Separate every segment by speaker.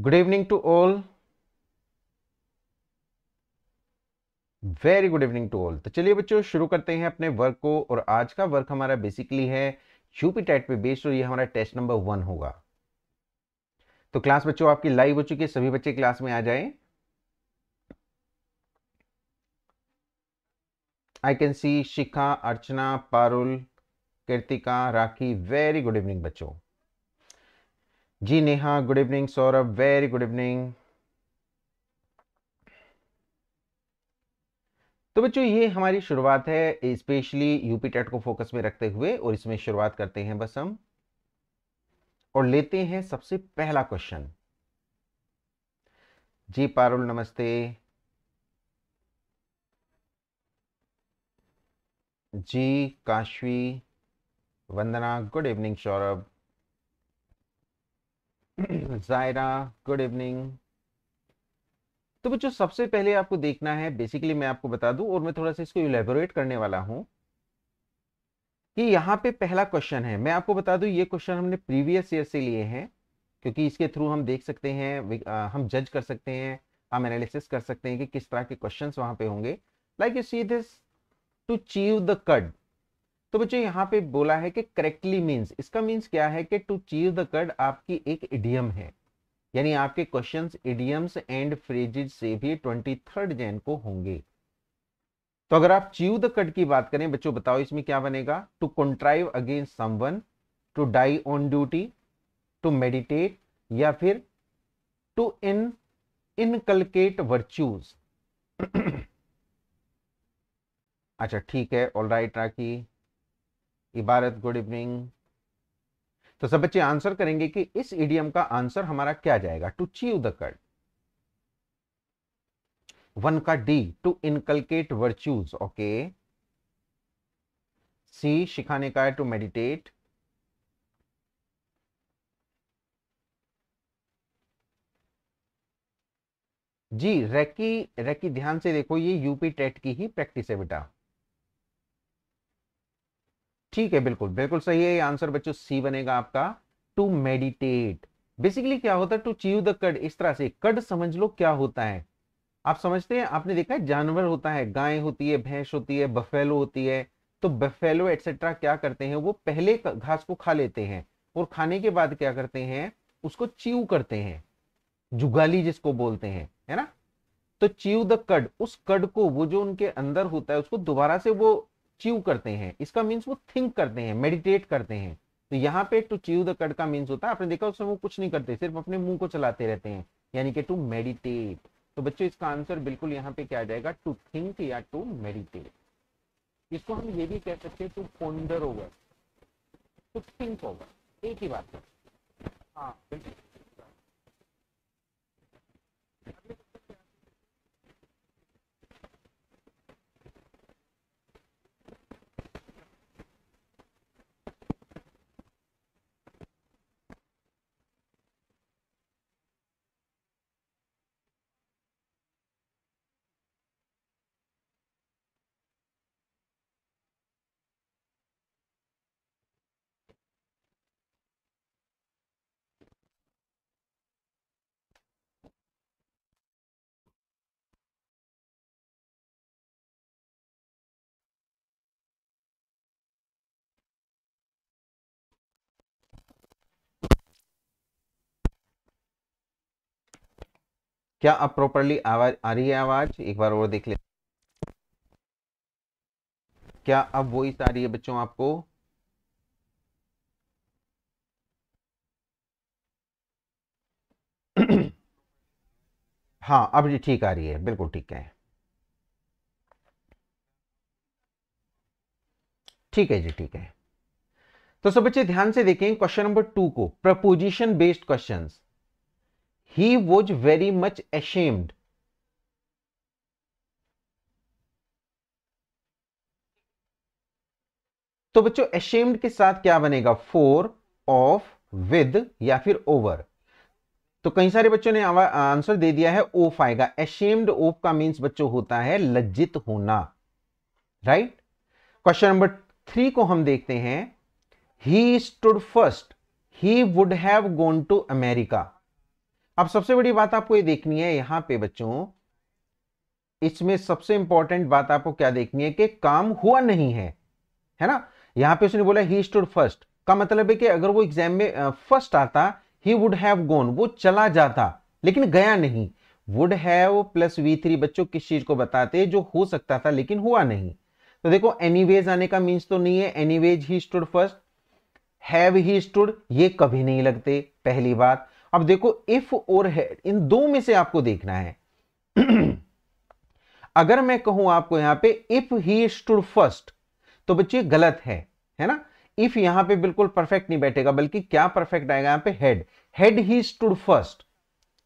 Speaker 1: good evening to all very good evening to all तो चलिए बच्चों शुरू करते हैं अपने वर्क को और आज का वर्क हमारा बेसिकली है यूपी टेट पे बेस्ड और ये हमारा टेस्ट नंबर वन होगा तो क्लास बच्चों आपकी लाइव हो चुकी है सभी बच्चे क्लास में आ जाएं I can see Shikha Archana Parul Kritika Rakhi very good evening बच्चों जी Neha good evening Saurabh very good evening तो बच्चों ये हमारी शुरुआत है स्पेशली यूपी टेट को फोकस में रखते हुए और इसमें शुरुआत करते हैं बस हम और लेते हैं सबसे पहला क्वेश्चन जी पारुल नमस्ते जी Kashvi Vandana good evening Saurabh Zaira good evening तो बच्चों सबसे पहले आपको देखना है बेसिकली मैं आपको बता दूं और मैं थोड़ा सा इसको इलेबोरेट करने वाला हूं कि यहाँ पे पहला क्वेश्चन है मैं आपको बता दूं ये क्वेश्चन हमने प्रीवियस ईयर से लिए हैं क्योंकि इसके थ्रू हम देख सकते हैं हम जज कर सकते हैं हम एनालिसिस कर सकते हैं कि किस तरह के क्वेश्चन वहां पे होंगे like you see this to chew the cud तो बच्चों यहाँ पे बोला है कि करेक्टली मीन्स इसका मीन्स क्या है कि टू चीज द कड आपकी एक इडियम है यानी आपके क्वेश्चन इडियम्स एंड फ्रेजिज से भी ट्वेंटी थर्ड जैन को होंगे तो अगर आप चीव द कट की बात करें बच्चों बताओ इसमें क्या बनेगा to contrive against someone to die on duty to meditate या फिर टू इन इनकलकेट वर्च्यूज अच्छा ठीक है ऑल राइट राकी इबारत गुड इवनिंग तो सब बच्चे आंसर करेंगे कि इस इडियम का आंसर हमारा क्या जाएगा to chew the cud one का D to inculcate virtues okay C सिखाने का है टू मेडिटेट जी रेकी रेकी ध्यान से देखो ये यूपी टेट की ही प्रैक्टिस है बेटा ठीक है बिल्कुल बिल्कुल सही है आंसर बच्चों सी बनेगा आपका टू मेडिटेट बेसिकली क्या होता है टू चीव द कड इस तरह से कड समझ लो क्या होता है आप समझते हैं आपने देखा है जानवर होता है गाय होती है भैंस होती है बफेलो होती है तो बफेलो एटसेट्रा क्या करते हैं वो पहले घास को खा लेते हैं और खाने के बाद क्या करते हैं उसको चीव करते हैं जुगाली जिसको बोलते हैं है ना तो चीव द कड उस कड को वो जो उनके अंदर होता है उसको दोबारा से वो चीव करते हैं इसका मीन्स वो थिंक करते हैं मेडिटेट करते हैं तो यहाँ पे टू चीव द कट का मीन्स होता है आपने देखा उसमें वो कुछ नहीं करते सिर्फ अपने मुंह को चलाते रहते हैं यानी कि टू मेडिटेट तो बच्चों इसका आंसर बिल्कुल यहाँ पे क्या जाएगा टू थिंक या टू मेडिटेट इसको हम ये भी कह सकते हैं to ponder over to think over एक ही बात है हाँ बिल्कुल क्या अब प्रॉपरली आवाज आ रही है आवाज एक बार और देख ले क्या अब वॉइस आ रही है बच्चों आपको हाँ अब ये ठीक आ रही है बिल्कुल ठीक है ठीक है जी ठीक है तो सब बच्चे ध्यान से देखें क्वेश्चन नंबर टू को proposition based questions he was very much ashamed तो बच्चों एशेम्ड के साथ क्या बनेगा फोर ऑफ विद या फिर ओवर तो कई सारे बच्चों ने आंसर दे दिया है ओफ आएगा एशेम्ड ओफ का मीन्स बच्चों होता है लज्जित होना राइट क्वेश्चन नंबर थ्री को हम देखते हैं he stood first he would have gone to America अब सबसे बड़ी बात आपको ये देखनी है यहां पे बच्चों इसमें सबसे इंपॉर्टेंट बात आपको क्या देखनी है कि काम हुआ नहीं है है ना यहां पे उसने बोला ही स्टूड फर्स्ट का मतलब है कि अगर वो एग्जाम में फर्स्ट आता ही वुड हैव गोन वो चला जाता लेकिन गया नहीं would have plus V three बच्चों किस चीज को बताते जो हो सकता था लेकिन हुआ नहीं तो देखो वेज आने का मीन्स तो नहीं है was he stood first have he stood ये कभी नहीं लगते पहली बात अब देखो इफ और हेड इन दो में से आपको देखना है अगर मैं कहूं आपको यहां पे इफ ही स्टूड फर्स्ट तो बच्चे गलत है है ना इफ यहां पे बिल्कुल परफेक्ट नहीं बैठेगा बल्कि क्या परफेक्ट आएगा यहां पे had had he stood first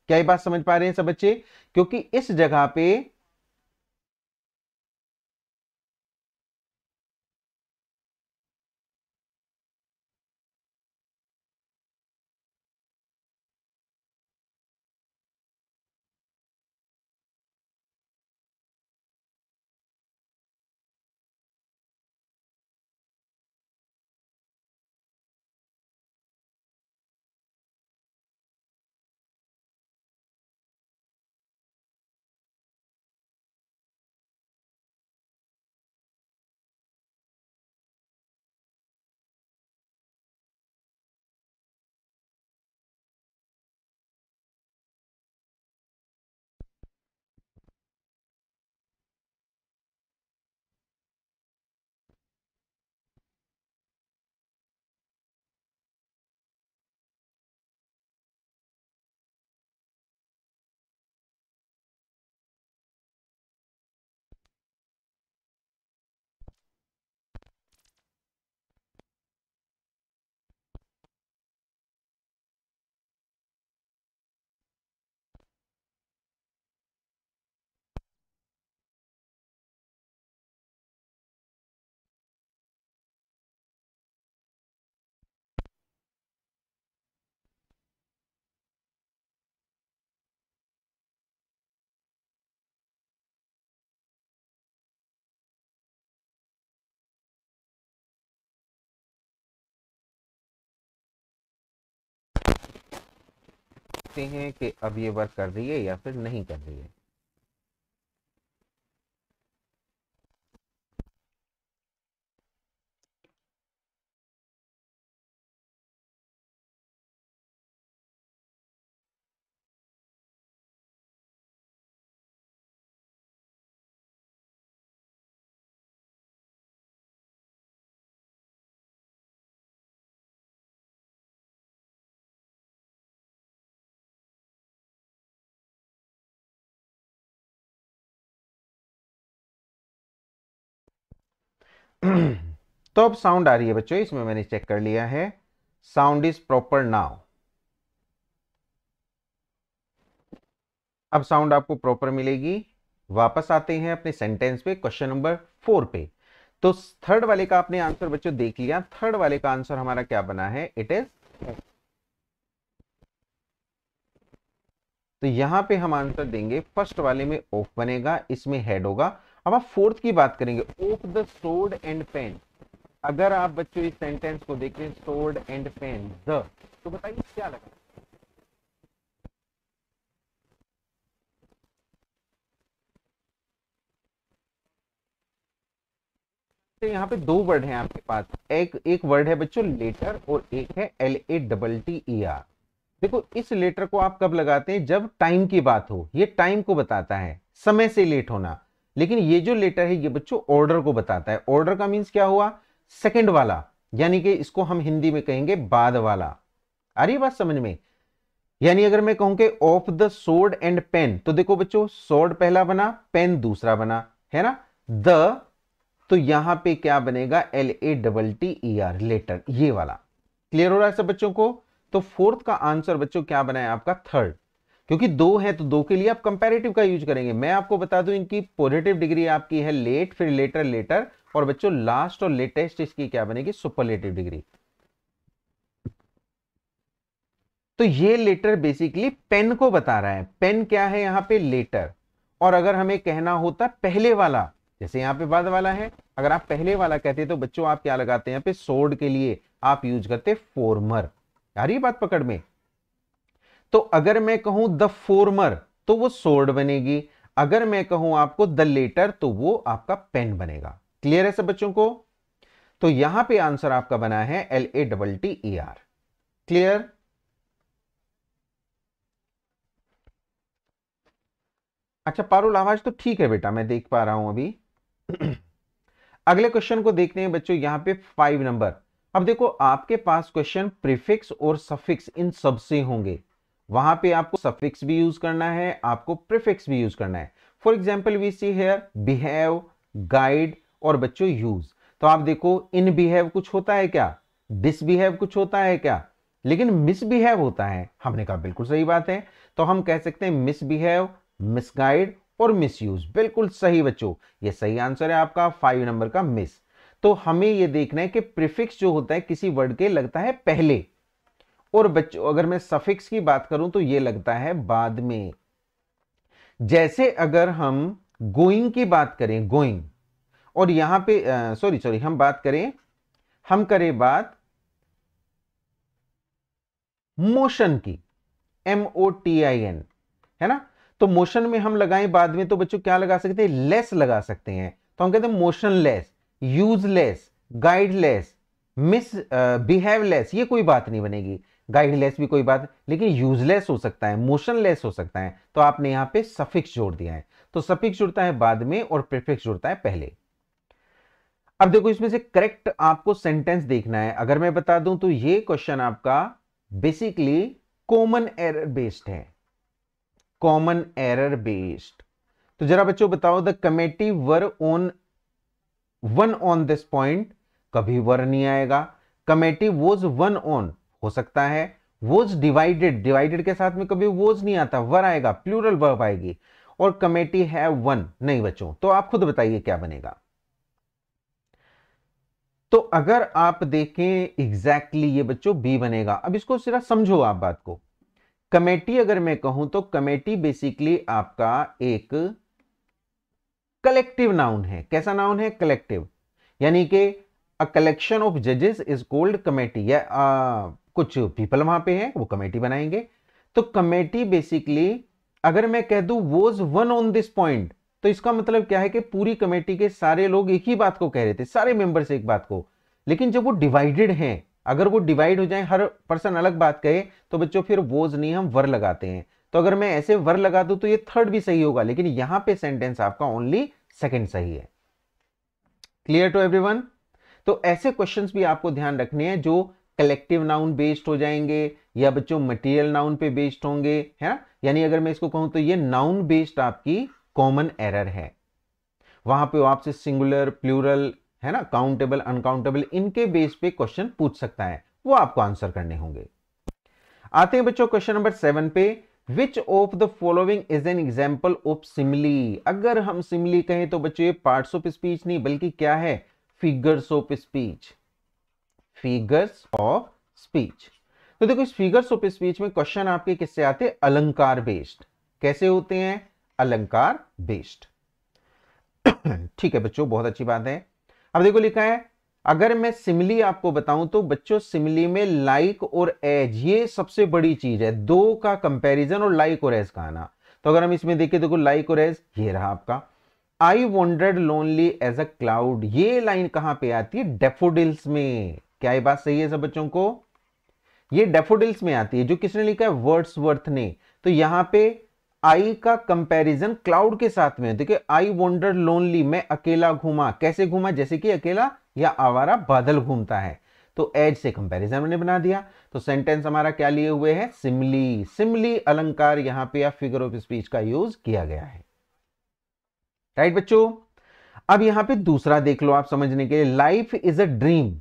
Speaker 1: क्या ये बात समझ पा रहे हैं सब बच्चे क्योंकि इस जगह पे देखते हैं कि अब ये वर्क कर रही है या फिर नहीं कर रही है तो अब साउंड आ रही है बच्चों इसमें मैंने चेक कर लिया है साउंड इज प्रॉपर नाउ अब साउंड आपको प्रॉपर मिलेगी वापस आते हैं अपने सेंटेंस पे क्वेश्चन नंबर फोर पे तो थर्ड वाले का आपने आंसर बच्चों देख लिया थर्ड वाले का आंसर हमारा क्या बना है इट इज तो यहां पे हम आंसर देंगे फर्स्ट वाले में ऑफ बनेगा इसमें हेड होगा अब आप फोर्थ की बात करेंगे of the sword and pen अगर आप बच्चों इस सेंटेंस को देख रहे सोड एंड पेन द तो बताइए क्या लगा तो यहाँ पे दो वर्ड हैं आपके पास एक एक वर्ड है बच्चों लेटर और एक है L A double T E R देखो इस लेटर को आप कब लगाते हैं जब टाइम की बात हो ये टाइम को बताता है समय से लेट होना लेकिन ये जो लेटर है ये बच्चों ऑर्डर को बताता है ऑर्डर का मीन्स क्या हुआ सेकेंड वाला यानी कि इसको हम हिंदी में कहेंगे बाद वाला आ रही बात समझ में यानी अगर मैं कहूं कि of the sword and pen तो देखो बच्चों सोर्ड पहला बना पेन दूसरा बना है ना द तो यहां पे क्या बनेगा L A double T E R letter ये वाला क्लियर हो रहा है सब बच्चों को तो फोर्थ का आंसर बच्चों क्या बनाया आपका थर्ड क्योंकि दो है तो दो के लिए आप कंपेरेटिव का यूज करेंगे मैं आपको बता दूं इनकी पॉजिटिव डिग्री आपकी है लेट फिर लेटर लेटर और बच्चों लास्ट और लेटेस्ट इसकी क्या बनेगी सुपरलेटिव डिग्री तो ये लेटर बेसिकली पेन को बता रहा है पेन क्या है यहां पे लेटर और अगर हमें कहना होता पहले वाला जैसे यहां पे बाद वाला है अगर आप पहले वाला कहते तो बच्चों आप क्या लगाते हैं यहां पे सोर्ड के लिए आप यूज करते फॉर्मर यार ये बात पकड़ में तो अगर मैं कहूं द फॉर्मर तो वो सोर्ड बनेगी अगर मैं कहूं आपको द लेटर तो वो आपका पेन बनेगा क्लियर है सब बच्चों को तो यहां पे आंसर आपका बना है L A double T E R clear अच्छा पारुल आवाज तो ठीक है बेटा मैं देख पा रहा हूं अभी अगले क्वेश्चन को देखते हैं बच्चों यहां पे फाइव नंबर अब देखो आपके पास क्वेश्चन प्रीफिक्स और सफिक्स इन सबसे होंगे वहां पे आपको सफिक्स भी यूज करना है आपको प्रिफिक्स भी यूज करना है for example we see here behave guide और बच्चों यूज तो आप देखो इन बिहेव कुछ होता है क्या डिसबिहेव कुछ होता है क्या लेकिन मिसबिहेव होता है हमने कहा बिल्कुल सही बात है तो हम कह सकते हैं मिसबिहेव मिसगाइड और मिसयूज बिल्कुल सही बच्चों ये सही आंसर है आपका फाइव नंबर का मिस तो हमें ये देखना है कि प्रिफिक्स जो होता है किसी वर्ड के लगता है पहले और बच्चों अगर मैं सफिक्स की बात करूं तो ये लगता है बाद में जैसे अगर हम गोइंग की बात करें गोइंग और यहां पे सॉरी सॉरी हम बात करें हम करें बात मोशन की M O T I O N ना तो मोशन में हम लगाएं बाद में तो बच्चों क्या लगा सकते हैं लेस लगा सकते हैं तो हम कहते हैं मोशनलेस यूजलेस गाइडलेस मिस बिहेवलेस ये कोई बात नहीं बनेगी गाइडलेस भी कोई बात लेकिन यूजलेस हो सकता है मोशनलेस हो सकता है तो आपने यहां पे सफिक्स जोड़ दिया है तो सफिक्स जुड़ता है बाद में और प्रिफिक्स जुड़ता है पहले अब देखो इसमें से करेक्ट आपको सेंटेंस देखना है अगर मैं बता दूं तो ये क्वेश्चन आपका बेसिकली कॉमन एरर बेस्ड है कॉमन एरर बेस्ड तो जरा बच्चों बताओ the committee were on one on this point कभी वर नहीं आएगा कमेटी वॉज वन ऑन हो सकता है वोज डिवाइडेड डिवाइडेड के साथ में कभी वोज नहीं आता वर आएगा प्लूरल वर्ब आएगी और कमेटी है वन नहीं बच्चों तो आप खुद बताइए क्या बनेगा तो अगर आप देखें एग्जैक्टली exactly ये बच्चों बी बनेगा अब इसको सिर्फ समझो आप बात को कमेटी अगर मैं कहूं तो कमेटी बेसिकली आपका एक कलेक्टिव नाउन है कैसा नाउन है कलेक्टिव यानी कि अ कलेक्शन ऑफ जजेस इज कोल्ड कमेटी या कुछ पीपल वहां पे हैं वो कमेटी बनाएंगे तो कमेटी बेसिकली अगर मैं कह दू was one on this point तो इसका मतलब क्या है कि पूरी कमेटी के सारे लोग एक ही बात को कह रहे थे सारे मेंबर्स एक बात को लेकिन जब वो डिवाइडेड हैं अगर वो डिवाइड हो जाए हर पर्सन अलग बात कहे तो बच्चों फिर वोज नहीं हम वर लगाते हैं तो अगर मैं ऐसे वर लगा दू तो ये थर्ड भी सही होगा लेकिन यहां पे सेंटेंस आपका ओनली सेकंड सही है क्लियर टू एवरीवन तो ऐसे क्वेश्चंस भी आपको ध्यान रखने हैं जो कलेक्टिव नाउन बेस्ड हो जाएंगे या बच्चों मटेरियल नाउन पे बेस्ड होंगे है ना यानी अगर मैं इसको कहूं तो ये नाउन बेस्ड आपकी कॉमन एरर है वहां पे आपसे सिंगुलर प्लूरल है ना काउंटेबल अनकाउंटेबल इनके बेस पे क्वेश्चन पूछ सकता है वो आपको आंसर करने होंगे आते हैं बच्चों क्वेश्चन नंबर सेवन पे which of the following is an example of simile अगर हम सिमली कहें तो बच्चों ये पार्ट्स ऑफ स्पीच नहीं बल्कि क्या है figures of speech figures of speech तो देखो इस फिगर्स ऑफ स्पीच में क्वेश्चन आपके किससे आते हैं अलंकार बेस्ड कैसे होते हैं अलंकार बेस्ड ठीक है बच्चों बहुत अच्छी बात है अब देखो लिखा है अगर मैं सिमली आपको बताऊं तो बच्चों सिमली में लाइक और एज ये सबसे बड़ी चीज है दो का कंपैरिजन और लाइक और एज का आना तो अगर हम इसमें देखें देखो लाइक और एज ये रहा आपका I wandered lonely as a cloud ये लाइन कहां पे आती है डेफोडिल्स में क्या ये बात सही है सब बच्चों को ये डेफोडिल्स में आती है जो किसने लिखा है वर्ड्सवर्थ ने तो यहां पे आई का कंपैरिजन क्लाउड के साथ में देखिए आई वॉन्डर लोनली मैं अकेला घूमा कैसे घूमा जैसे कि अकेला या आवारा बादल घूमता है तो एज से कंपैरिजन मैंने बना दिया तो सेंटेंस हमारा क्या लिए हुए है सिमली सिमली अलंकार यहां पे या फिगर ऑफ स्पीच का यूज किया गया है राइट बच्चों अब यहां पे दूसरा देख लो आप समझने के लिए लाइफ इज अ ड्रीम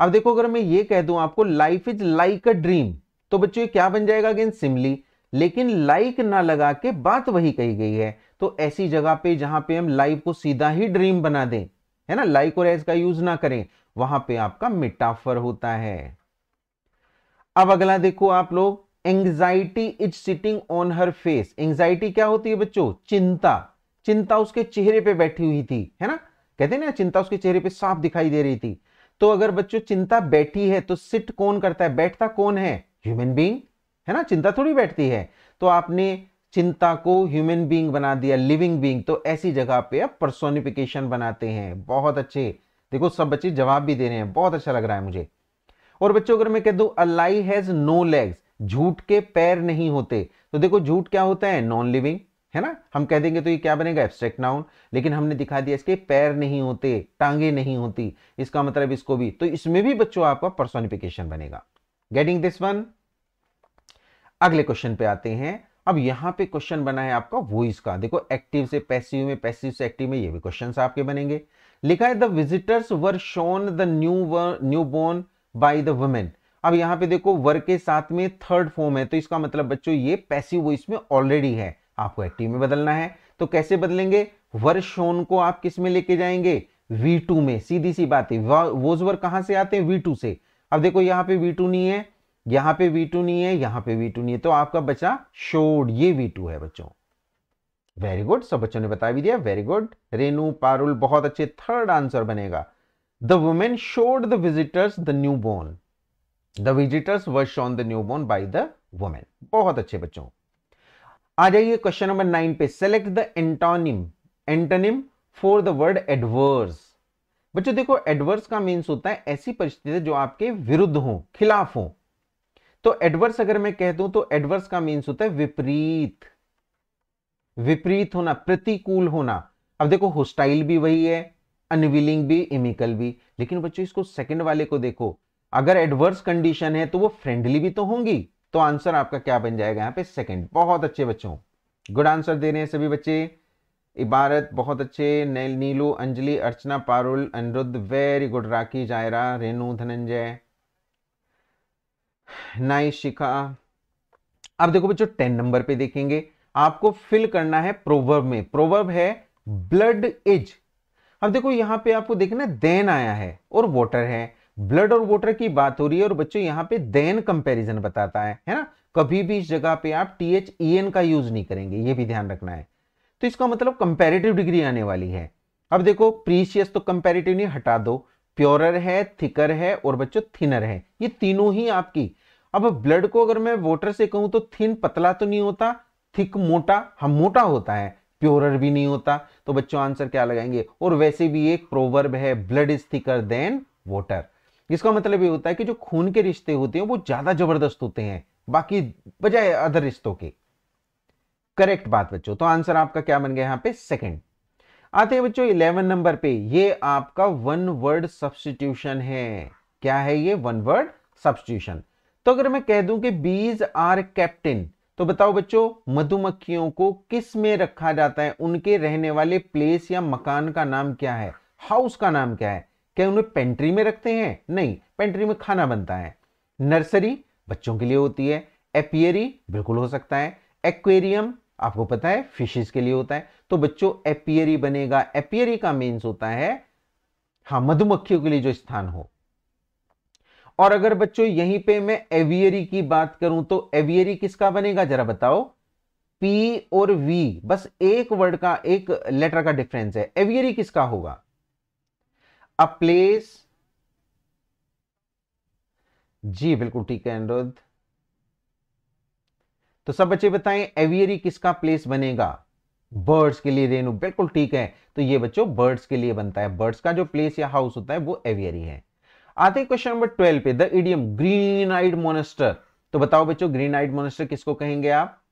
Speaker 1: अब देखो अगर मैं ये कह दूं आपको life is like a dream तो बच्चों ये क्या बन जाएगा अगेन सिमली लेकिन लाइक ना लगा के बात वही कही गई है तो ऐसी जगह पे जहां पे हम लाइफ को सीधा ही ड्रीम बना दें है ना लाइक और एज का यूज ना करें वहां पे आपका मिटाफर होता है अब अगला देखो आप लोग anxiety is sitting on her face anxiety क्या होती है बच्चों चिंता चिंता उसके चेहरे पे बैठी हुई थी है ना कहते ना चिंता उसके चेहरे पे साफ दिखाई दे रही थी तो अगर बच्चों चिंता बैठी है तो सिट कौन करता है बैठता कौन है ह्यूमन बींग है ना चिंता थोड़ी बैठती है तो आपने चिंता को ह्यूमन बींग बना दिया लिविंग बींग तो ऐसी जगह पे आप पर्सोनिफिकेशन बनाते हैं बहुत अच्छे देखो सब बच्चे जवाब भी दे रहे हैं बहुत अच्छा लग रहा है मुझे और बच्चों अगर मैं कह दू अलाई हैज नो लेग्स झूठ के पैर नहीं होते तो देखो झूठ क्या होता है नॉन लिविंग है ना हम कह देंगे तो ये क्या बनेगा एब्स्ट्रैक्ट नाउन लेकिन हमने दिखा दिया इसके पैर नहीं होते टांगे नहीं होती इसका मतलब इसको भी तो इसमें भी बच्चों आपका पर्सोनिफिकेशन बनेगा गेटिंग दिस वन अगले क्वेश्चन पे आते हैं अब यहां पे क्वेश्चन बना है आपका वॉइस का देखो एक्टिव से पैसिव में पैसिव से एक्टिव में ये भी क्वेश्चन आपके बनेंगे लिखा है the visitors were shown the न्यू न्यू born by the the women यहां पे देखो वर के साथ में थर्ड फॉर्म है तो इसका मतलब बच्चों ये पैसिव वॉइस में ऑलरेडी है आपको एक्टिव में बदलना है तो कैसे बदलेंगे वर्षोन को आप किस में लेके जाएंगे V2 में सीधी सी बात है वोज कहां से आते हैं V2 से अब देखो यहाँ पे V2 नहीं है यहाँ पे V2 नहीं है यहाँ पे V2 नहीं है तो आपका बचा शोड ये V2 है बच्चों वेरी गुड सब बच्चों ने बता भी दिया वेरी गुड रेनू पारुल बहुत अच्छे थर्ड आंसर बनेगा the women showed the visitors the newborn the visitors were on the new born by the women बहुत अच्छे बच्चों आ जाइए क्वेश्चन नंबर नाइन पे select the antonym antonym for the word adverse बच्चों देखो adverse का मीन्स होता है ऐसी परिस्थिति जो आपके विरुद्ध हो खिलाफ हो तो एडवर्स अगर मैं कह दूं तो एडवर्स का मीन्स होता है विपरीत विपरीत होना प्रतिकूल होना अब देखो होस्टाइल भी वही है अनविलिंग भी इमिकल भी लेकिन बच्चों इसको सेकंड वाले को देखो अगर एडवर्स कंडीशन है तो वो फ्रेंडली भी तो होंगी तो आंसर आपका क्या बन जाएगा यहाँ पे सेकंड बहुत अच्छे बच्चों गुड आंसर दे रहे हैं सभी बच्चे इबारत बहुत अच्छे नील नीलू अंजलि अर्चना पारुल अनिरुद्ध वेरी गुड राखी जायरा रेनू धनंजय नाई शिखा अब देखो बच्चों टेन नंबर पे देखेंगे आपको फिल करना है प्रोवर्ब में प्रोवर्ब है ब्लड इज अब देखो यहां पे आपको देखना देन आया है और वोटर है ब्लड और वाटर की बात हो रही है और बच्चों यहाँ पे देन कंपैरिजन बताता है है ना कभी भी इस जगह पे आप टी एच ई एन का यूज नहीं करेंगे ये भी ध्यान रखना है तो इसका मतलब कंपेरेटिव डिग्री आने वाली है अब देखो प्रीशियस तो नहीं हटा दो प्योरर है थिकर है और बच्चों थिनर है ये तीनों ही आपकी अब ब्लड को अगर मैं वोटर से कहूं तो थिन पतला तो नहीं होता थिक मोटा हम हाँ, मोटा होता है प्योरर भी नहीं होता तो बच्चों आंसर क्या लगाएंगे और वैसे भी एक प्रोवर्ब है blood is thicker than water जिसका मतलब ये होता है कि जो खून के रिश्ते होते हैं वो ज्यादा जबरदस्त होते हैं बाकी बजाय अदर रिश्तों के करेक्ट बात बच्चों तो आंसर आपका क्या बन गया यहाँ पे सेकंड आते हैं बच्चों इलेवन नंबर पे ये आपका वन वर्ड सब्सटीट्यूशन है क्या है ये वन वर्ड सब्सटीट्यूशन तो अगर मैं कह दूं कि बीज आर कैप्टन तो बताओ बच्चों मधुमक्खियों को किस में रखा जाता है उनके रहने वाले प्लेस या मकान का नाम क्या है हाउस का नाम क्या है क्या उन्हें पेंट्री में रखते हैं नहीं पेंट्री में खाना बनता है नर्सरी बच्चों के लिए होती है एपियरी बिल्कुल हो सकता है एक्वेरियम आपको पता है फिशेस के लिए होता है तो बच्चों एपियरी बनेगा एपियरी का मीन्स होता है हाँ मधुमक्खियों के लिए जो स्थान हो और अगर बच्चों यहीं पे मैं एवियरी की बात करूं तो एवियरी किसका बनेगा जरा बताओ पी और वी बस एक वर्ड का एक लेटर का डिफरेंस है एवियरी किसका होगा अ प्लेस जी बिल्कुल ठीक है अनुरुद्ध तो सब बच्चे बताएं एवियरी किसका प्लेस बनेगा बर्ड्स के लिए रेनू बिल्कुल ठीक है तो ये बच्चों बर्ड्स के लिए बनता है बर्ड्स का जो प्लेस या हाउस होता है वो एवियरी है आते क्वेश्चन नंबर ट्वेल्व पे the idiom green eyed monster तो बताओ बच्चों ग्रीन आइड मोनेस्टर किसको कहेंगे आप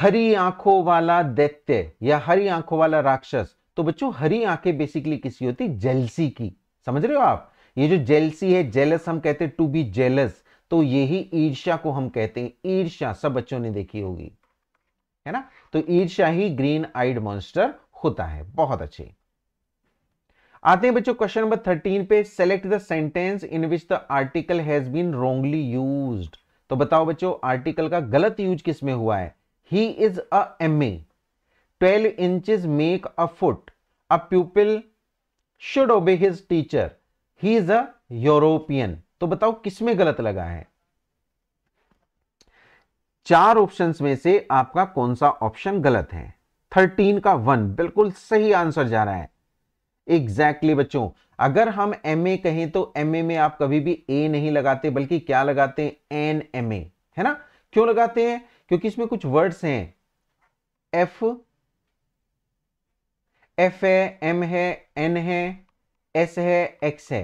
Speaker 1: हरी आंखों वाला दैत्य या हरी आंखों वाला राक्षस तो बच्चों हरी आंखें बेसिकली किसी होती जेलसी की समझ रहे हो आप ये जो जेलसी है जेलस हम कहते हैं टू बी जेलस तो यही ईर्ष्या को हम कहते हैं ईर्ष्या सब बच्चों ने देखी होगी है ना तो ईर्ष्या ही ग्रीन आइड मॉन्स्टर होता है बहुत अच्छे आते हैं बच्चों क्वेश्चन नंबर थर्टीन पे select the sentence in which the article has been wrongly used तो बताओ बच्चों आर्टिकल का गलत यूज किसमें हुआ है he is a M A twelve inches make a foot a pupil should obey his teacher he is a European तो बताओ किसमें गलत लगा है चार ऑप्शंस में से आपका कौन सा ऑप्शन गलत है थर्टीन का वन बिल्कुल सही आंसर जा रहा है एग्जैक्टली exactly बच्चों अगर हम एम ए कहें तो एम ए में आप कभी भी ए नहीं लगाते बल्कि क्या लगाते हैं एन एम ए है ना क्यों लगाते हैं क्योंकि इसमें कुछ वर्ड्स हैं एफ एफ है एम है एन है एस है एक्स है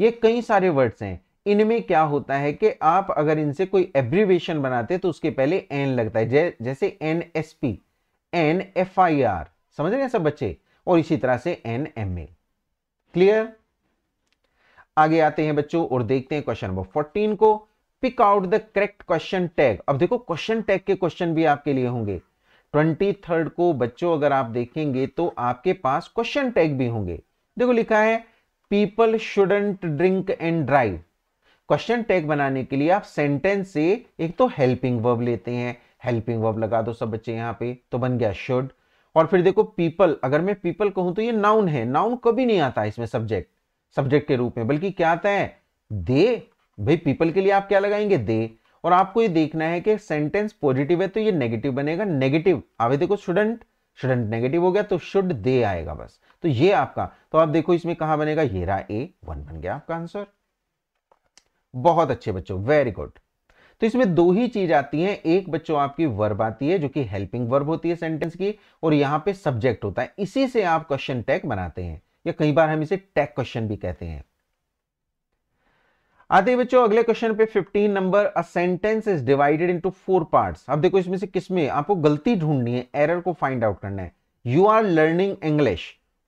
Speaker 1: ये कई सारे वर्ड्स हैं इनमें क्या होता है कि आप अगर इनसे कोई एब्रीवेशन बनाते तो उसके पहले एन लगता है जै, जैसे N S P N F I R समझ रहे हैं सब बच्चे और इसी तरह से एन एम ए क्लियर आगे आते हैं बच्चों और देखते हैं क्वेश्चन नंबर फोर्टीन को pick out the correct question tag अब देखो क्वेश्चन टैग के क्वेश्चन भी आपके लिए होंगे ट्वेंटी थर्ड को बच्चों अगर आप देखेंगे तो आपके पास क्वेश्चन टैग भी होंगे देखो लिखा है people shouldn't drink and drive question tag बनाने के लिए आप सेंटेंस से एक तो हेल्पिंग वर्ब लेते हैं हेल्पिंग वर्ब लगा दो सब बच्चे यहां पे तो बन गया शुड और फिर देखो पीपल अगर मैं पीपल कहूं तो ये नाउन है नाउन कभी नहीं आता इसमें सब्जेक्ट सब्जेक्ट के रूप में बल्कि क्या आता है दे भाई पीपल के लिए आप क्या लगाएंगे दे और आपको ये देखना है कि सेंटेंस पॉजिटिव है तो ये नेगेटिव बनेगा नेगेटिव आवे देखो स्टूडेंट स्टूडेंट नेगेटिव हो गया तो शुड दे आएगा बस तो ये आपका तो आप देखो इसमें कहा बनेगा ये रहा ए वन बन गया आपका आंसर बहुत अच्छे बच्चों वेरी गुड तो इसमें दो ही चीज आती है एक बच्चों आपकी वर्ब आती है जो कि हेल्पिंग वर्ब होती है सेंटेंस की और यहां पे सब्जेक्ट होता है इसी से आप क्वेश्चन टैग बनाते हैं या कई बार हम इसे टैग क्वेश्चन भी कहते हैं आते ही बच्चों अगले क्वेश्चन पे 15 number a sentence is divided into four parts अब देखो इसमें से किसमें आपको गलती ढूंढनी है एरर को फाइंड आउट करना है you are learning English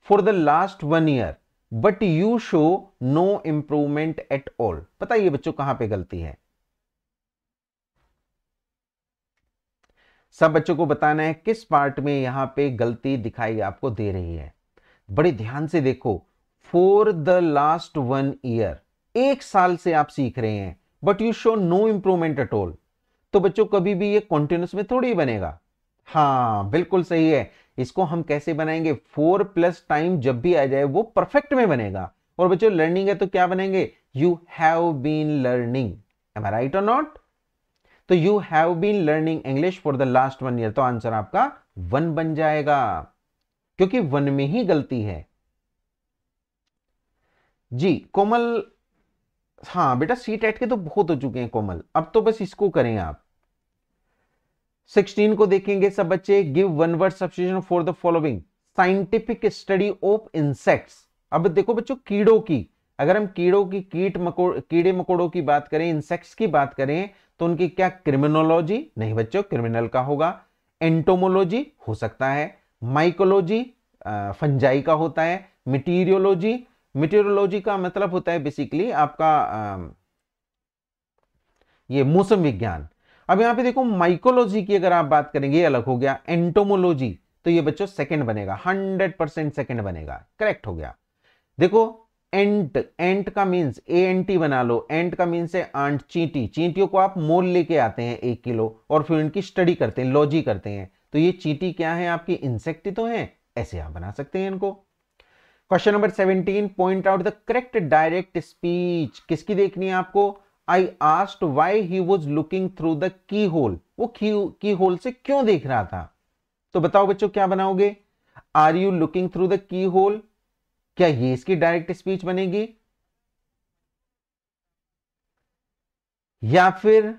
Speaker 1: for the last one year but you show no improvement at all बताइए बच्चों कहां पे गलती है सब बच्चों को बताना है किस पार्ट में यहां पे गलती दिखाई आपको दे रही है बड़े ध्यान से देखो for the last one year एक साल से आप सीख रहे हैं but you show no improvement at all तो बच्चों कभी भी ये कॉन्टिन्यूस में थोड़ी बनेगा हाँ बिल्कुल सही है इसको हम कैसे बनाएंगे फोर प्लस टाइम जब भी आ जाए वो परफेक्ट में बनेगा और बच्चों लर्निंग है तो क्या बनेंगे you have been learning am I right और नॉट तो you have been learning English for the last one year तो आंसर आपका वन बन जाएगा क्योंकि वन में ही गलती है जी कोमल हाँ बेटा सी टेट के तो बहुत हो चुके हैं कोमल अब तो बस इसको करें आप 16 को देखेंगे सब बच्चे give one word substitution for the following scientific study of insects अब देखो बच्चों कीड़ों की अगर हम कीड़ों की कीट मकोड़ कीड़े मकोड़ों की बात करें इंसेक्ट्स की बात करें तो उनकी क्या क्रिमिनोलॉजी नहीं बच्चों क्रिमिनल का होगा एंटोमोलॉजी हो सकता है माइकोलॉजी फंजाई का होता है मटीरियोलॉजी मिटेरोलॉजी का मतलब होता है बेसिकली आपका ये मौसम विज्ञान अब यहां पे देखो माइकोलॉजी की अगर आप बात करेंगे ये अलग हो गया एंटोमोलॉजी तो ये बच्चों सेकंड बनेगा हंड्रेड परसेंट सेकेंड बनेगा करेक्ट हो गया देखो एंट एंट का मीन्स ए एन टी बना लो एंट का मीन्स है आंट चींटी चींटियों को आप मोल लेके आते हैं एक किलो और फिर उनकी स्टडी करते हैं लॉजी करते हैं तो ये चींटी क्या है आपकी इंसेक्ट तो है ऐसे आप बना सकते हैं इनको question number seventeen point out the correct direct speech किसकी देखनी है आपको I asked why he was looking through the keyhole वो की होल से क्यों देख रहा था तो बताओ बच्चों क्या बनाओगे are you looking through the keyhole क्या ये इसकी डायरेक्ट स्पीच बनेगी या फिर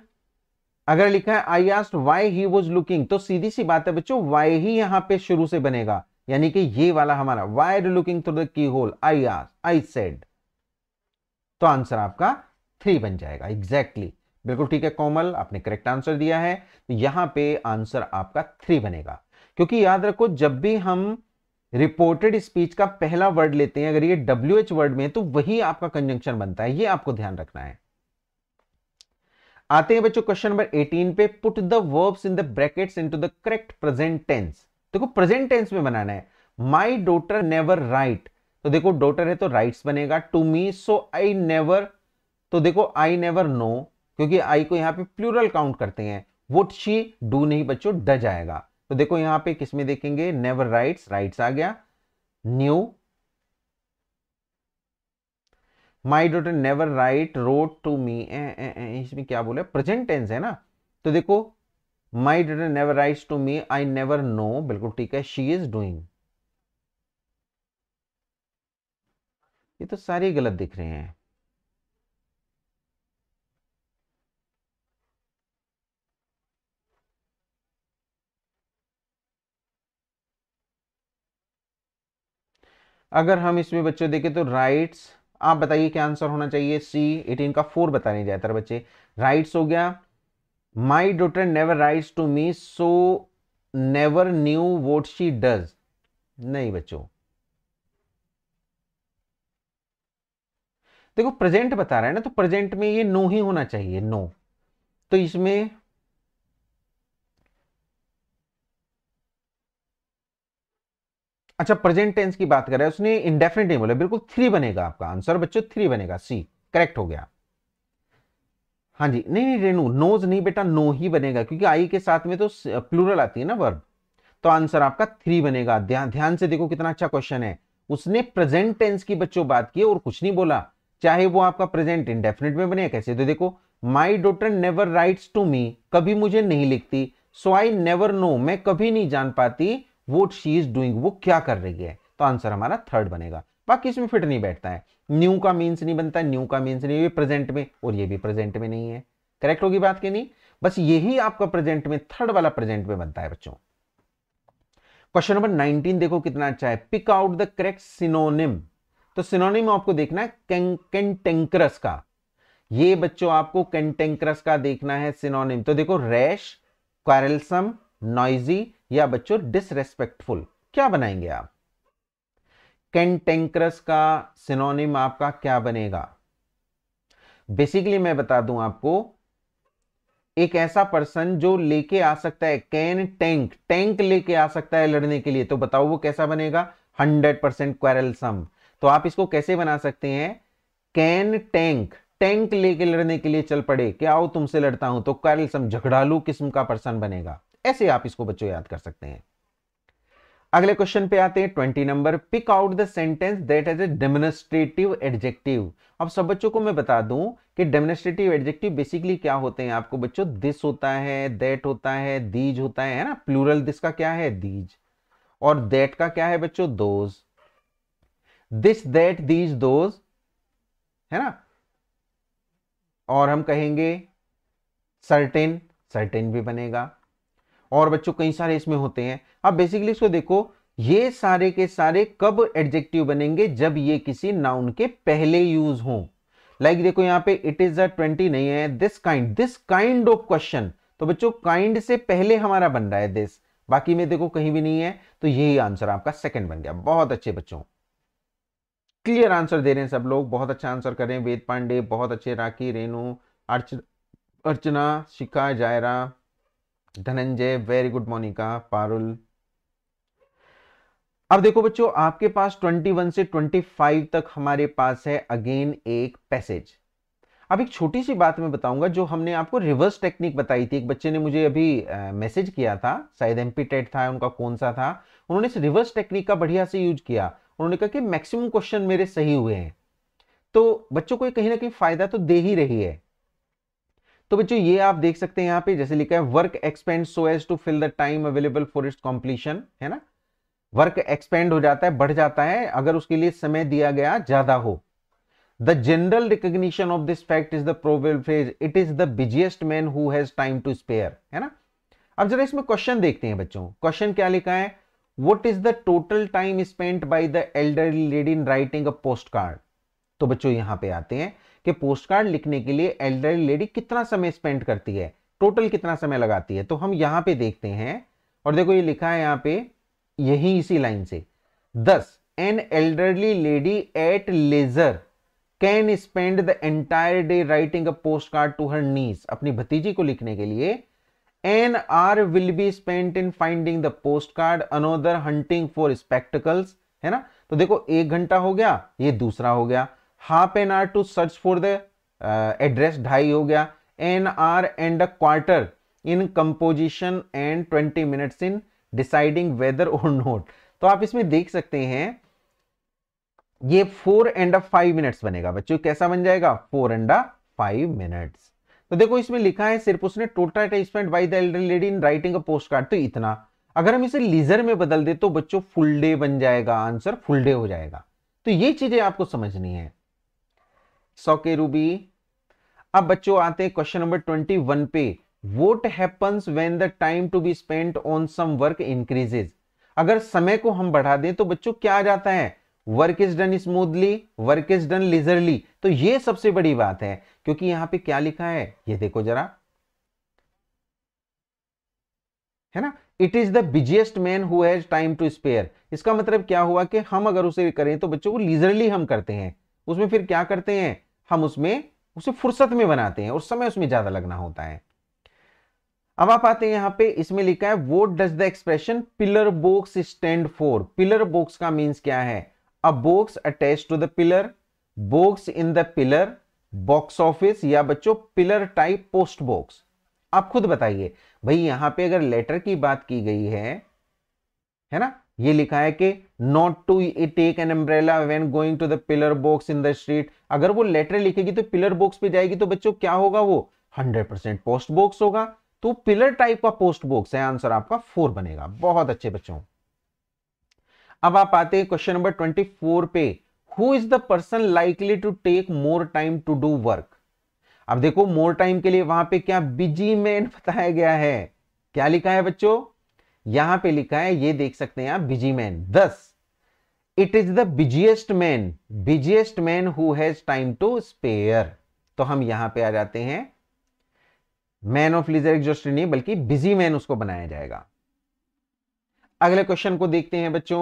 Speaker 1: अगर लिखा है I asked why he was looking तो सीधी सी बात है बच्चों वाई ही यहां पे शुरू से बनेगा यानी कि ये वाला हमारा why are looking through the keyhole I are I said तो आंसर आपका थ्री बन जाएगा एग्जैक्टली exactly. बिल्कुल ठीक है कोमल आपने करेक्ट आंसर दिया है तो यहां पे आंसर आपका थ्री बनेगा क्योंकि याद रखो जब भी हम रिपोर्टेड स्पीच का पहला वर्ड लेते हैं अगर ये डब्ल्यू एच वर्ड में तो वही आपका कंजंक्शन बनता है ये आपको ध्यान रखना है आते हैं बच्चों क्वेश्चन नंबर 18 पे put the verbs in the brackets into the correct present tense देखो प्रेजेंट टेंस में बनाना है माई डोटर नेवर राइट तो देखो डोटर है तो राइट्स बनेगा to me so I never तो देखो आई नेवर नो क्योंकि आई को यहां पे प्लूरल काउंट करते हैं वुड शी डू नहीं बच्चों डज आएगा तो देखो यहां पे किसमें देखेंगे नेवर राइट्स राइट्स आ गया new my daughter never write wrote to me इसमें क्या बोले प्रेजेंट टेंस है ना तो देखो my daughter never writes to me I never know बिल्कुल ठीक है शी इज डूइंग ये तो सारे गलत दिख रहे हैं अगर हम इसमें बच्चों देखें तो राइट्स आप बताइए क्या आंसर होना चाहिए सी एटीन का फोर बताने रहे ज्यादातर बच्चे राइट्स हो गया my daughter never writes to me so never knew what she does नहीं बच्चों देखो प्रेजेंट बता रहा है ना तो प्रेजेंट में ये नो ही होना चाहिए नो तो इसमें अच्छा प्रेजेंट टेंस की बात कर रहा है उसने इंडेफिनेटली बोला बिल्कुल थ्री बनेगा आपका आंसर बच्चों थ्री बनेगा सी करेक्ट हो गया हाँ जी नहीं नहीं रेणु नोज नहीं बेटा नो ही बनेगा क्योंकि आई के साथ में तो प्लूरल आती है ना वर्ब तो आंसर आपका थ्री बनेगा ध्यान ध्यान से देखो कितना अच्छा क्वेश्चन है उसने प्रेजेंट टेंस की बच्चों बात की और कुछ नहीं बोला चाहे वो आपका प्रेजेंट इंडेफिनेट में बने कैसे तो देखो my daughter never writes to me कभी मुझे नहीं लिखती सो आई नेवर नो मैं कभी नहीं जान पाती वोट शी इज डूइंग वो क्या कर रही है तो आंसर हमारा थर्ड बनेगा बाकी इसमें फिट नहीं बैठता है न्यू का मीन्स नहीं बनता न्यू का मीन्स नहीं ये प्रेजेंट में और ये भी प्रेजेंट में नहीं है करेक्ट होगी बात के नहीं बस यही आपका प्रेजेंट में थर्ड वाला प्रेजेंट में बनता है बच्चों क्वेश्चन नंबर 19 देखो कितना अच्छा है pick out the correct synonym तो सिनोनिम आपको देखना है कैंटेंक्रस का ये बच्चों आपको कैंटेंक्रस का देखना है सिनोनिम तो देखो रैश क्वारलसम नॉइजी या बच्चों डिसरेस्पेक्टफुल क्या बनाएंगे आप कैंटेंक्रस का सिनोनिम आपका क्या बनेगा बेसिकली मैं बता दूं आपको एक ऐसा पर्सन जो लेके आ सकता है कैन टैंक टैंक लेके आ सकता है लड़ने के लिए तो बताओ वो कैसा बनेगा हंड्रेड परसेंट क्वारल सम तो आप इसको कैसे बना सकते हैं कैन टैंक टैंक लेके लड़ने के लिए चल पड़े क्या आओ तुमसे लड़ता हूं तो क्वारल सम झगड़ालू किस्म का पर्सन बनेगा ऐसे आप इसको बच्चों याद कर सकते हैं अगले क्वेश्चन पे आते हैं twenty number pick out the sentence that has a demonstrative adjective अब सब बच्चों को मैं बता दूं कि डेमोनिस्ट्रेटिव एडजेक्टिव बेसिकली क्या होते हैं आपको बच्चों दिस होता है दैट होता है दीज होता है ना प्लूरल दिस का क्या है दीज और दैट का क्या है बच्चों those this that these those है ना और हम कहेंगे सर्टेन सर्टेन भी बनेगा और बच्चों कई सारे इसमें होते हैं अब बेसिकली इसको देखो ये सारे के सारे कब एडजेक्टिव बनेंगे जब ये किसी नाउन के पहले यूज हो लाइक like देखो यहाँ पे इट इज अ ट्वेंटी नहीं है this kind this kind of question तो बच्चों काइंड से पहले हमारा बन रहा है दिस बाकी में देखो कहीं भी नहीं है तो यही आंसर आपका सेकंड बन गया बहुत अच्छे बच्चों क्लियर आंसर दे रहे हैं सब लोग बहुत अच्छा आंसर कर रहे हैं वेद पांडे बहुत अच्छे राखी रेणु अर्च अर्चना शिखा जायरा धनंजय वेरी गुड मोनिका पारुल अब देखो बच्चों आपके पास 21 से 25 तक हमारे पास है अगेन एक पैसेज अब एक छोटी सी बात मैं बताऊंगा जो हमने आपको रिवर्स टेक्निक बताई थी एक बच्चे ने मुझे अभी मैसेज किया था शायद एम था उनका कौन सा था उन्होंने इस रिवर्स टेक्निक का बढ़िया से यूज किया उन्होंने कहा कि मैक्सिमम क्वेश्चन मेरे सही हुए हैं तो बच्चों को कहीं ना कहीं फायदा तो दे ही रही है तो बच्चों ये आप देख सकते हैं यहाँ पे जैसे लिखा है work expand so as to fill the time available for its completion है ना वर्क एक्सपेंड हो जाता है बढ़ जाता है अगर उसके लिए समय दिया गया ज्यादा हो the general recognition of this fact is the probable phase it is the busiest man who has time to spare है ना अब जरा इसमें क्वेश्चन देखते हैं बच्चों क्वेश्चन क्या लिखा है what is the total time spent by the elderly lady in writing a postcard तो बच्चों यहां पे आते हैं कि पोस्ट कार्ड लिखने के लिए एल्डरली लेडी कितना समय स्पेंड करती है टोटल कितना समय लगाती है तो हम यहाँ पे देखते हैं और देखो ये लिखा है यहाँ पे यही इसी लाइन से thus an elderly lady at leisure can spend the entire day writing a postcard to her niece अपनी भतीजी को लिखने के लिए an hour will be spent in finding the postcard another hunting for spectacles है ना तो देखो एक घंटा हो गया ये दूसरा हो गया half an hour to search for the address ढाई हो गया an hour and a quarter in composition and twenty minutes in deciding whether or not तो आप इसमें देख सकते हैं ये four and a five minutes बनेगा बच्चों कैसा बन जाएगा four and a five minutes तो देखो इसमें लिखा है सिर्फ उसने total attachment by the elder lady in writing a postcard तो इतना अगर हम इसे लीजर में बदल दे तो बच्चों फुल डे बन जाएगा आंसर फुल डे हो जाएगा तो ये चीजें आपको समझनी है सौ के रूबी अब बच्चों आते हैं क्वेश्चन नंबर ट्वेंटी वन पे what happens when the time to be spent on some work increases अगर समय को हम बढ़ा दें तो बच्चों क्या आ जाता है work is done smoothly work is done leisurely तो ये सबसे बड़ी बात है क्योंकि यहां पे क्या लिखा है ये देखो जरा है ना it is the busiest man who has time to spare इसका मतलब क्या हुआ कि हम अगर उसे करें तो बच्चों को लीजरली हम करते हैं उसमें फिर क्या करते हैं हम उसमें उसे फुर्सत में बनाते हैं और समय उसमें ज्यादा लगना होता है अब आप आते हैं यहां पे इसमें लिखा है what does the expression pillar box stand for pillar box का मीन्स क्या है a box attach to the pillar box in the pillar box office या बच्चों पिलर टाइप पोस्ट बॉक्स आप खुद बताइए भाई यहां पे अगर लेटर की बात की गई है है ना ये लिखा है कि not to take an umbrella when going to the pillar box in the street अगर वो लेटर लिखेगी तो पिलर बॉक्स पे जाएगी तो बच्चों क्या होगा वो हंड्रेड परसेंट पोस्ट बॉक्स होगा तो पिलर टाइप का पोस्ट बॉक्स है आंसर आपका फोर बनेगा बहुत अच्छे बच्चों अब आप आते हैं क्वेश्चन नंबर ट्वेंटी फोर पे who is the person likely to take more time to do work अब देखो मोर टाइम के लिए वहां पे क्या बिजी मैन बताया गया है क्या लिखा है बच्चों यहां पे लिखा है ये देख सकते हैं आप busy man thus it is the busiest man busiest man who has time to spare तो हम यहां पे आ जाते हैं मैन ऑफ लीजर एग्जॉस्टेड नहीं बल्कि बिजी मैन उसको बनाया जाएगा अगले क्वेश्चन को देखते हैं बच्चों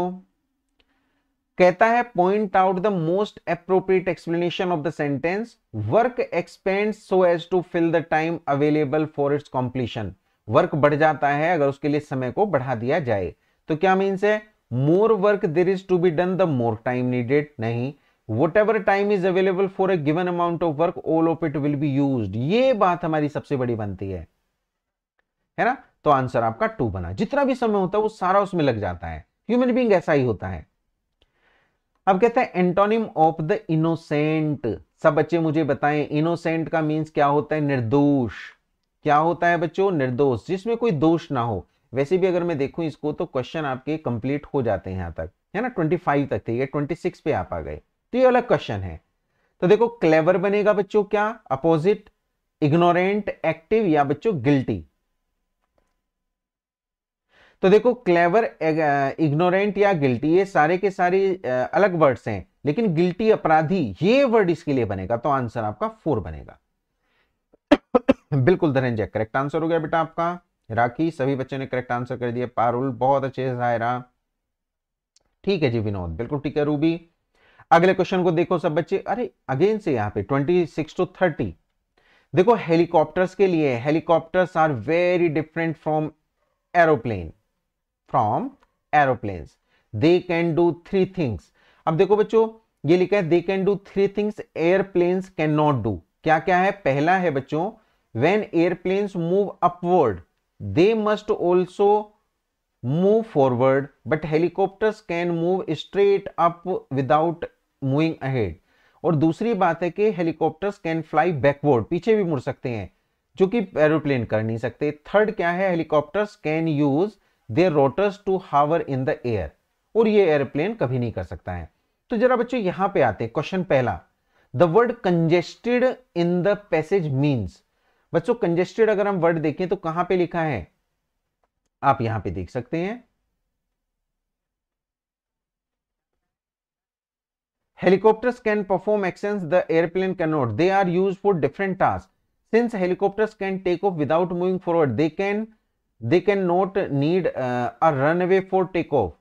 Speaker 1: कहता है point out the most appropriate explanation of the sentence work expand so as to fill the time available for its completion work बढ़ जाता है अगर उसके लिए समय को बढ़ा दिया जाए तो क्या मीन्स है more work there is to be done the more time needed नहीं whatever time is available for a given amount of work all of it will be use ये बात हमारी सबसे बड़ी बनती है है ना तो आंसर आपका टू बना जितना भी समय होता है वो सारा उसमें लग जाता है ह्यूमन बींग ऐसा ही होता है अब कहते हैं एंटोनिम ऑफ द इनोसेंट सब बच्चे मुझे बताएं इनोसेंट का मीन्स क्या होता है निर्दोष क्या होता है बच्चों निर्दोष जिसमें कोई दोष ना हो वैसे भी अगर मैं देखूं इसको तो क्वेश्चन आपके कंप्लीट हो जाते हैं यहाँ तक है ना 25 तक थे ट्वेंटी सिक्स पे आप आ गए तो ये अलग क्वेश्चन है तो देखो क्लेवर बनेगा बच्चों क्या अपोजिट इग्नोरेंट एक्टिव या बच्चों गिल्टी तो देखो क्लेवर इग्नोरेंट या गिल्टी ये सारे के सारे अलग वर्ड्स हैं लेकिन गिल्टी अपराधी ये वर्ड इसके लिए बनेगा तो आंसर आपका फोर बनेगा बिल्कुल धनंजय करेक्ट आंसर हो गया बेटा आपका राखी सभी बच्चों ने करेक्ट आंसर कर दिया पारुल बहुत अच्छे से जायरा ठीक है जी विनोद बिल्कुल ठीक है रूबी अगले क्वेश्चन को देखो सब बच्चे अरे अगेन से यहाँ पे ट्वेंटी सिक्स टू थर्टी देखो हेलीकॉप्टर्स के लिए helicopters are very different from aeroplane from aeroplane they can do three things अब देखो बच्चों ये लिखा है they can do three things airplanes cannot डू क्या क्या है पहला है बच्चों when airplanes move upward they must also move forward but helicopters can move straight up without moving ahead और दूसरी बात है कि हेलीकॉप्टर्स कैन फ्लाई बैकवर्ड पीछे भी मुड़ सकते हैं जो कि एरोप्लेन कर नहीं सकते थर्ड क्या है helicopters can use their rotors to hover in the air और ये एरोप्लेन कभी नहीं कर सकता है तो जरा बच्चों यहां पे आते क्वेश्चन पहला the word congested in the passage means बच्चों कंजेस्टेड अगर हम वर्ड देखें तो कहां पे लिखा है आप यहां पे देख सकते हैं helicopters can perform action the airplane cannot they are use for different task since helicopters can take off without moving forward they can they can not need a runway for take off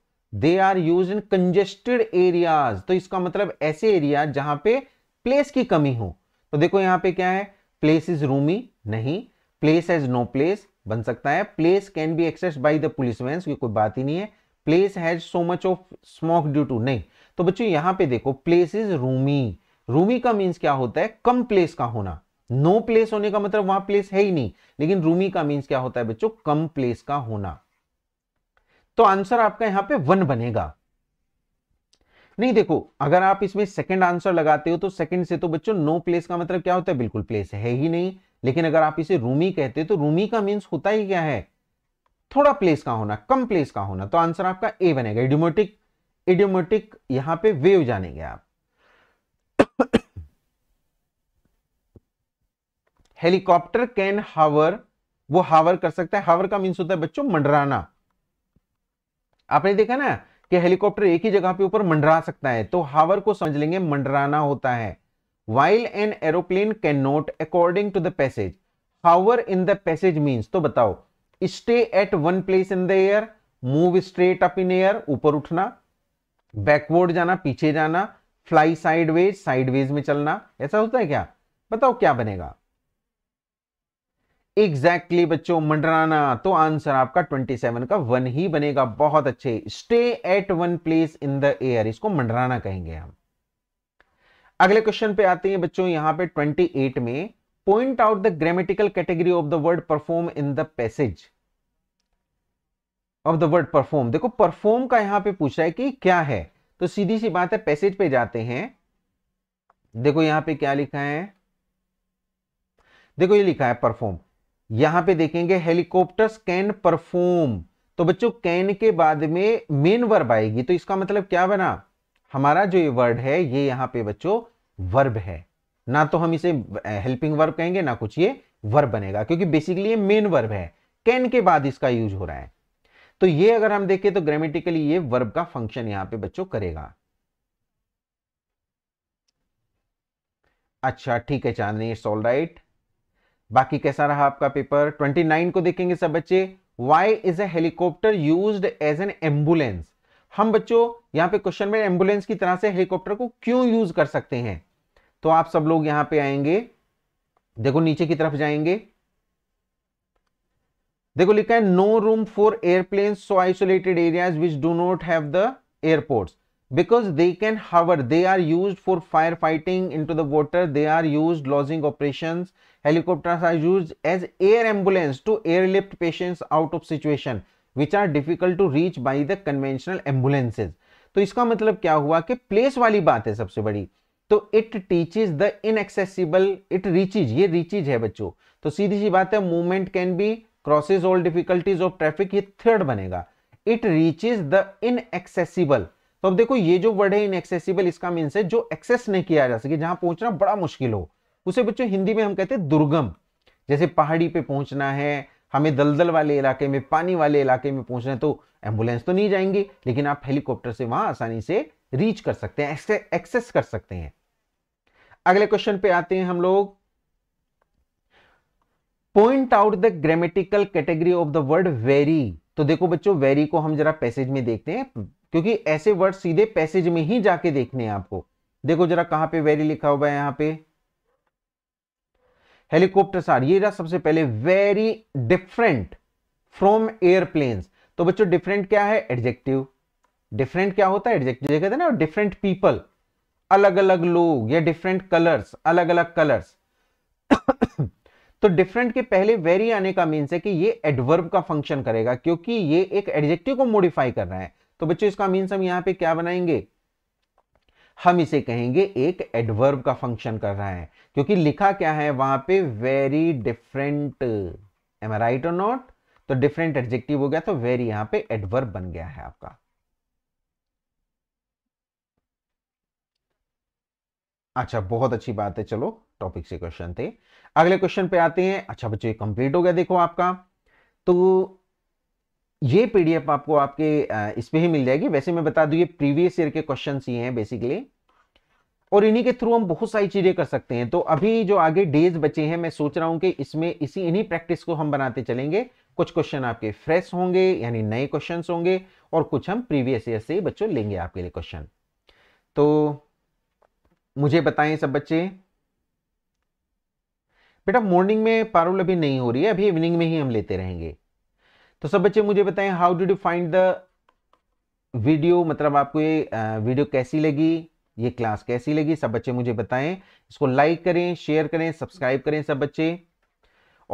Speaker 1: they are use in congested areas तो इसका मतलब ऐसे area जहां पे place की कमी हो तो देखो यहां पे क्या है प्लेस इज रूमी नहीं प्लेस हैज नो प्लेस बन सकता है place can be access by the police van की कोई बात ही नहीं है place has so much of smoke due to नहीं तो बच्चों यहां पे देखो प्लेस इज रूमी रूमी का मीन्स क्या होता है कम प्लेस का होना नो no प्लेस होने का मतलब वहां प्लेस है ही नहीं लेकिन रूमी का मीन्स क्या होता है बच्चों कम प्लेस का होना तो आंसर आपका यहां पे वन बनेगा नहीं देखो अगर आप इसमें सेकंड आंसर लगाते हो तो सेकंड से तो बच्चों नो प्लेस का मतलब क्या होता है बिल्कुल प्लेस है ही नहीं लेकिन अगर आप इसे रूमी कहते हो तो रूमी का मीन्स होता ही क्या है थोड़ा प्लेस का होना कम प्लेस का होना तो आंसर आपका ए बनेगा इडियोमेटिक इडियोमेटिक यहां पे वेव जानेंगे आप हेलीकॉप्टर कैन हावर वो हावर कर सकता है हावर का मीन्स होता है बच्चों मंडराना आपने देखा ना कि हेलीकॉप्टर एक ही जगह पे ऊपर मंडरा सकता है तो हावर को समझ लेंगे मंडराना होता है while an aeroplane can not according to the passage hover in the passage means तो बताओ stay at one place in the air move straight up in air ऊपर उठना बैकवर्ड जाना पीछे जाना फ्लाई साइडवेज साइडवेज में चलना ऐसा होता है क्या बताओ क्या बनेगा एग्जैक्टली exactly बच्चों मंडराना तो आंसर आपका 27 का वन ही बनेगा बहुत अच्छे stay at one place in the air इसको मंडराना कहेंगे हम अगले क्वेश्चन पे आते हैं बच्चों यहां पे 28 में point out the grammatical category of the word perform in the passage of the word perform देखो परफॉर्म का यहां पे पूछा है कि क्या है तो सीधी सी बात है पैसेज पे जाते हैं देखो यहां पे क्या लिखा है देखो ये लिखा है परफॉर्म यहां पे देखेंगे हेलीकॉप्टर्स कैन परफॉर्म तो बच्चों कैन के बाद में मेन वर्ब आएगी तो इसका मतलब क्या बना हमारा जो ये वर्ड है ये यहां पे बच्चों वर्ब है ना तो हम इसे हेल्पिंग वर्ब कहेंगे ना कुछ ये वर्ब बनेगा क्योंकि बेसिकली ये मेन वर्ब है कैन के बाद इसका यूज हो रहा है तो ये अगर हम देखें तो ग्रामेटिकली ये वर्ब का फंक्शन यहां पे बच्चों करेगा अच्छा ठीक है चांदनी इट्स ऑल राइट बाकी कैसा रहा आपका पेपर 29 को देखेंगे सब बच्चे why is a helicopter use as an ambulance हम बच्चों यहां पे क्वेश्चन में एम्बुलेंस की तरह से हेलीकॉप्टर को क्यों यूज कर सकते हैं तो आप सब लोग यहां पे आएंगे देखो नीचे की तरफ जाएंगे देखो लिखा है no room for airplane so isolated areas which do not have the airports because they can hover they are used for fire fighting into the water they are used lodging operations helicopters are used as air ambulance to airlift patients out of situation which are difficult to reach by the conventional ambulances तो इसका मतलब क्या हुआ कि place वाली बात है सबसे बड़ी तो it teaches the inaccessible it reaches ये रीचेज है बच्चों तो सीधी सी बात है movement can be crosses all difficulties of traffic ये थर्ड बनेगा इट रीचेज द इनएक्सेसिबल तो अब देखो ये जो वर्ड है इनएक्सेसिबल इसका मीन है जो एक्सेस नहीं किया जा सके जहां पहुंचना बड़ा मुश्किल हो उसे बच्चों हिंदी में हम कहते हैं दुर्गम जैसे पहाड़ी पे पहुंचना है हमें दलदल वाले इलाके में पानी वाले इलाके में पहुंचना है तो एम्बुलेंस तो नहीं जाएंगे लेकिन आप हेलीकॉप्टर से वहां आसानी से रीच कर सकते हैं एक्सेस कर सकते हैं अगले क्वेश्चन पे आते हैं हम लोग point out the grammatical category of the word very तो देखो बच्चों वेरी को हम जरा पैसेज में देखते हैं क्योंकि ऐसे वर्ड सीधे पैसेज में ही जाके देखने हैं आपको देखो जरा कहां पे वेरी लिखा हुआ है यहां पे हेलीकॉप्टर सार ये रहा सबसे पहले वेरी डिफरेंट फ्रॉम एयरप्लेन्स तो बच्चों डिफरेंट क्या है एडजेक्टिव डिफरेंट क्या होता है एडजेक्टिव कहते हैं ना डिफरेंट पीपल अलग अलग लोग या डिफरेंट कलर्स अलग अलग कलर्स तो डिफरेंट के पहले वेरी आने का मीन्स है कि ये एडवर्ब का फंक्शन करेगा क्योंकि ये एक एडजेक्टिव को मॉडिफाई कर रहा है तो बच्चों इसका मीन्स हम यहां पे क्या बनाएंगे हम इसे कहेंगे एक एडवर्ब का फंक्शन कर रहा है क्योंकि लिखा क्या है वहां पे very different am I right और नॉट तो डिफरेंट एडजेक्टिव हो गया तो वेरी यहां पे एडवर्ब बन गया है आपका अच्छा बहुत अच्छी बात है चलो टॉपिक से क्वेश्चन थे अगले क्वेश्चन पे आते हैं अच्छा बच्चों ये कंप्लीट हो गया देखो आपका तो ये पीडीएफ आपको आपके इसमें ही मिल जाएगी वैसे मैं बता दूं ये प्रीवियस ईयर के क्वेश्चन ही हैं बेसिकली और इन्हीं के थ्रू हम बहुत सारी चीज़ें कर सकते हैं तो अभी जो आगे डेज बचे हैं मैं सोच रहा हूं कि इसमें इसी इन्हीं प्रैक्टिस को हम बनाते चलेंगे कुछ क्वेश्चन आपके फ्रेश होंगे यानी नए क्वेश्चन होंगे और कुछ हम प्रीवियस ईयर से बच्चों लेंगे आपके लिए क्वेश्चन तो मुझे बताएं सब बच्चे बेटा मॉर्निंग में पारुल अभी नहीं हो रही है अभी इवनिंग में ही हम लेते रहेंगे तो सब बच्चे मुझे बताएं how did you find the video मतलब आपको ये वीडियो कैसी लगी ये क्लास कैसी लगी सब बच्चे मुझे बताएं इसको लाइक करें शेयर करें सब्सक्राइब करें सब बच्चे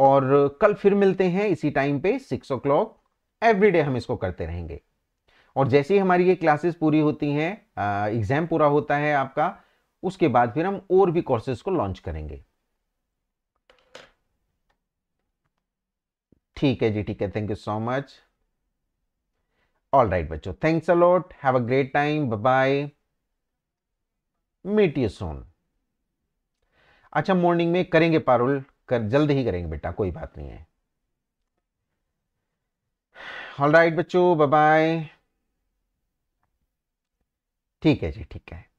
Speaker 1: और कल फिर मिलते हैं इसी टाइम पे सिक्स ओ क्लॉक एवरीडे हम इसको करते रहेंगे और जैसे ही हमारी ये क्लासेस पूरी होती हैं एग्ज़ाम पूरा होता है आपका उसके बाद फिर हम और भी कोर्सेज को लॉन्च करेंगे ठीक है जी ठीक है thank you so much all right बच्चों thanks a lot have a great time bye meet you soon अच्छा मॉर्निंग में करेंगे पारुल कर जल्द ही करेंगे बेटा कोई बात नहीं है ऑल राइट बच्चों बाय ठीक है जी ठीक है